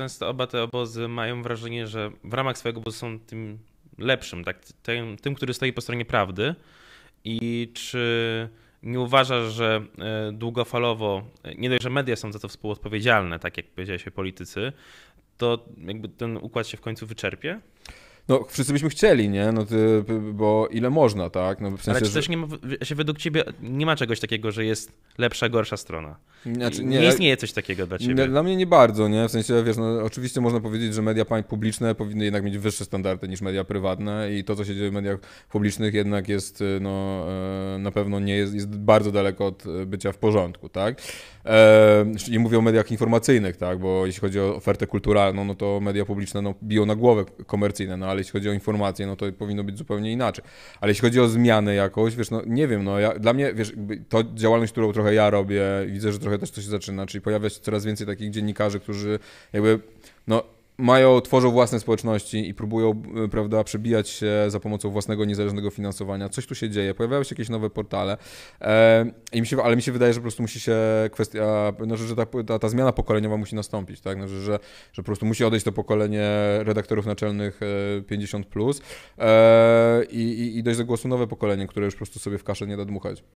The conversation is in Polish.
często oba te obozy mają wrażenie, że w ramach swojego obozu są tym lepszym, tak, tym, tym który stoi po stronie prawdy. I czy nie uważasz, że e, długofalowo, e, nie dość, że media są za to współodpowiedzialne, tak jak powiedziałeś politycy, to jakby ten układ się w końcu wyczerpie? No, wszyscy byśmy chcieli, nie? No, ty, bo ile można, tak? No, w sensie, Ale czy też nie ma, się według ciebie nie ma czegoś takiego, że jest lepsza, gorsza strona? Znaczy, nie, nie, istnieje coś takiego dla ciebie. Dla mnie nie bardzo, nie? W sensie, wiesz, no, oczywiście można powiedzieć, że media publiczne powinny jednak mieć wyższe standardy niż media prywatne i to, co się dzieje w mediach publicznych jednak jest, y, no, y, na pewno nie jest, jest bardzo daleko od y, bycia w porządku, tak? E, I mówię o mediach informacyjnych, tak? Bo jeśli chodzi o ofertę kulturalną, no to media publiczne, no, biją na głowę komercyjne, no, ale jeśli chodzi o informacje, no to powinno być zupełnie inaczej. Ale jeśli chodzi o zmianę jakoś, wiesz, no, nie wiem, no, ja, dla mnie, wiesz, to działalność, którą trochę ja robię, widzę, że trochę trochę też to się zaczyna, czyli pojawia się coraz więcej takich dziennikarzy, którzy jakby no, mają, tworzą własne społeczności i próbują, e, prawda, przebijać się za pomocą własnego niezależnego finansowania. Coś tu się dzieje, pojawiają się jakieś nowe portale, e, mi się, ale mi się wydaje, że po prostu musi się kwestia, no, że, że ta, ta, ta, zmiana pokoleniowa musi nastąpić, tak, no, że, że, że po prostu musi odejść to pokolenie redaktorów naczelnych 50+, e, plus, e, i, i dojść do głosu nowe pokolenie, które już po prostu sobie w kaszę nie da dmuchać.